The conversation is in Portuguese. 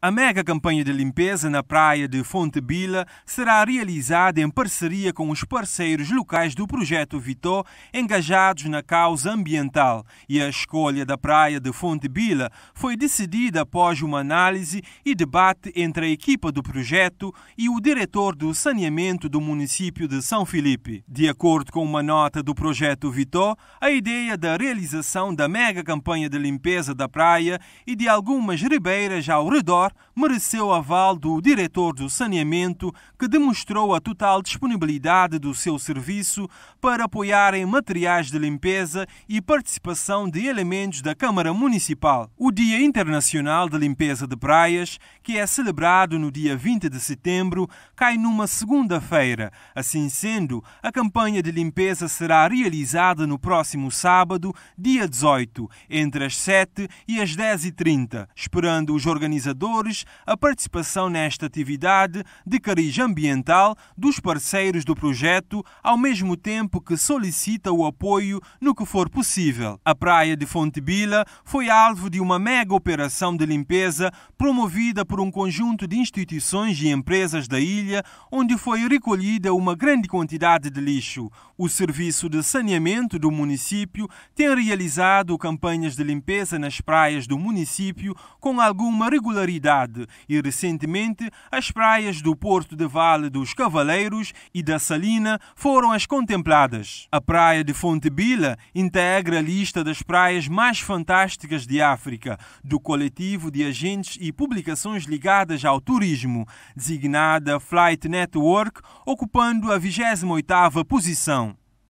A mega campanha de limpeza na praia de Fonte Bila será realizada em parceria com os parceiros locais do projeto Vitó, engajados na causa ambiental, e a escolha da praia de Fonte Bila foi decidida após uma análise e debate entre a equipa do projeto e o diretor do saneamento do município de São Filipe. De acordo com uma nota do projeto Vitó, a ideia da realização da mega campanha de limpeza da praia e de algumas ribeiras ao redor mereceu aval do diretor do saneamento, que demonstrou a total disponibilidade do seu serviço para apoiar em materiais de limpeza e participação de elementos da Câmara Municipal. O Dia Internacional de Limpeza de Praias, que é celebrado no dia 20 de setembro, cai numa segunda-feira. Assim sendo, a campanha de limpeza será realizada no próximo sábado, dia 18, entre as 7 e as 10h30, esperando os organizadores a participação nesta atividade de cariz ambiental dos parceiros do projeto, ao mesmo tempo que solicita o apoio no que for possível. A praia de Bila foi alvo de uma mega operação de limpeza promovida por um conjunto de instituições e empresas da ilha, onde foi recolhida uma grande quantidade de lixo. O Serviço de Saneamento do município tem realizado campanhas de limpeza nas praias do município com alguma regularidade cidade e, recentemente, as praias do Porto de Vale dos Cavaleiros e da Salina foram as contempladas. A praia de Bila integra a lista das praias mais fantásticas de África, do coletivo de agentes e publicações ligadas ao turismo, designada Flight Network, ocupando a 28ª posição.